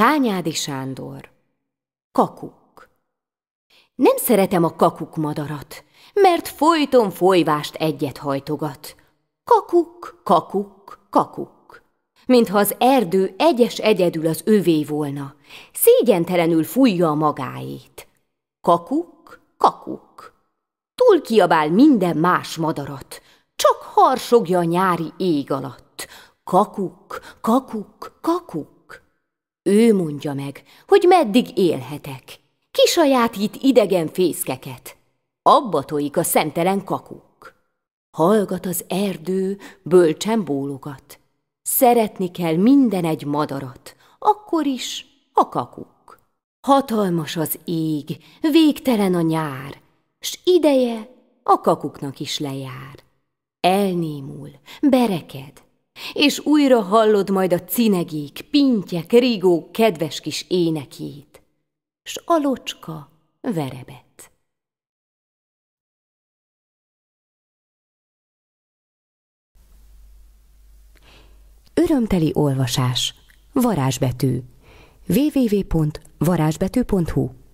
Kányádi Sándor Kakuk Nem szeretem a kakuk madarat, mert folyton folyvást egyet hajtogat. Kakuk, kakuk, kakuk. Mintha az erdő egyes egyedül az övé volna, szégyentelenül fújja a magáét. Kakuk, kakuk. Túl kiabál minden más madarat, csak harsogja a nyári ég alatt. Kakuk, kakuk, kakuk. Ő mondja meg, hogy meddig élhetek. Kisajátít idegen fészkeket. Abba tojik a szemtelen kakuk. Hallgat az erdő, bölcsen bólogat. Szeretni kell minden egy madarat, akkor is a kakuk. Hatalmas az ég, végtelen a nyár, s ideje a kakuknak is lejár. Elnémul, bereked, és újra hallod majd a cinegék, pintyek, rigók kedves kis énekét, s alocska verebe. Örömteli olvasás, varázsbetű www.varázsbetű.hu